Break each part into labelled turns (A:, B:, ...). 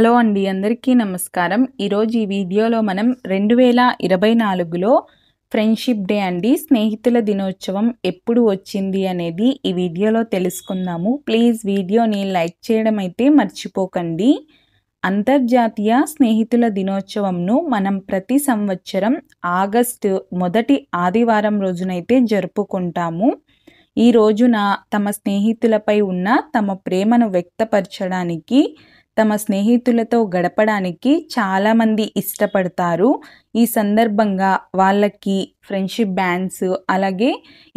A: hello అండి అందరికీ నమస్కారం ఈరోజు ఈ వీడియోలో మనం రెండు వేల ఇరవై నాలుగులో ఫ్రెండ్షిప్ డే అండి స్నేహితుల దినోత్సవం ఎప్పుడు వచ్చింది అనేది ఈ వీడియోలో తెలుసుకుందాము ప్లీజ్ వీడియోని లైక్ చేయడం అయితే మర్చిపోకండి అంతర్జాతీయ స్నేహితుల దినోత్సవంను మనం ప్రతి సంవత్సరం ఆగస్టు మొదటి ఆదివారం రోజునైతే జరుపుకుంటాము ఈ రోజున తమ స్నేహితులపై ఉన్న తమ ప్రేమను వ్యక్తపరచడానికి తమ స్నేహితులతో గడపడానికి చాలామంది ఇష్టపడతారు ఈ సందర్భంగా వాళ్ళకి ఫ్రెండ్షిప్ బ్యాండ్స్ అలాగే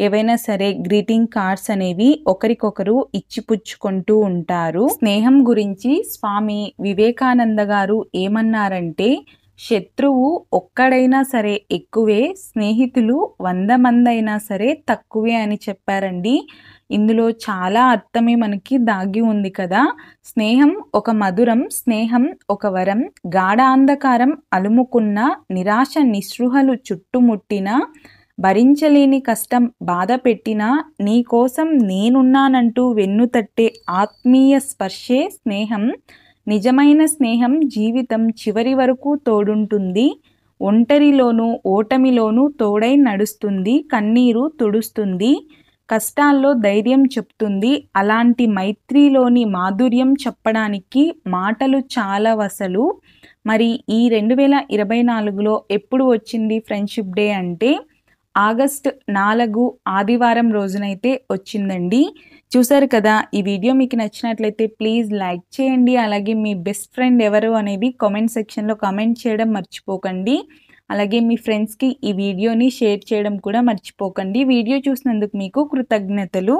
A: ఏవైనా సరే గ్రీటింగ్ కార్డ్స్ అనేవి ఒకరికొకరు ఇచ్చిపుచ్చుకుంటూ ఉంటారు స్నేహం గురించి స్వామి వివేకానంద గారు ఏమన్నారంటే శత్రువు ఒక్కడైనా సరే ఎక్కువే స్నేహితులు వంద మంది అయినా సరే తక్కువే అని చెప్పారండి ఇందులో చాలా అర్థమే మనకి దాగి ఉంది కదా స్నేహం ఒక మధురం స్నేహం ఒక వరం గాఢాంధకారం అలుముకున్న నిరాశ నిస్పృహలు చుట్టుముట్టిన భరించలేని కష్టం బాధ పెట్టినా నీకోసం నేనున్నానంటూ వెన్ను తట్టే ఆత్మీయ స్పర్శే స్నేహం నిజమైన స్నేహం జీవితం చివరి వరకు తోడుంటుంది ఒంటరిలోనూ ఓటమిలోనూ తోడై నడుస్తుంది కన్నీరు తుడుస్తుంది కష్టాల్లో ధైర్యం చెప్తుంది అలాంటి మైత్రిలోని మాధుర్యం చెప్పడానికి మాటలు చాలా వసలు మరి ఈ రెండు వేల ఇరవై నాలుగులో ఎప్పుడు వచ్చింది ఫ్రెండ్షిప్ డే అంటే ఆగస్ట్ నాలుగు ఆదివారం రోజునైతే వచ్చిందండి చూసారు కదా ఈ వీడియో మీకు నచ్చినట్లయితే ప్లీజ్ లైక్ చేయండి అలాగే మీ బెస్ట్ ఫ్రెండ్ ఎవరు అనేది కామెంట్ సెక్షన్లో కామెంట్ చేయడం మర్చిపోకండి అలాగే మీ ఫ్రెండ్స్కి ఈ వీడియోని షేర్ చేయడం కూడా మర్చిపోకండి వీడియో చూసినందుకు మీకు కృతజ్ఞతలు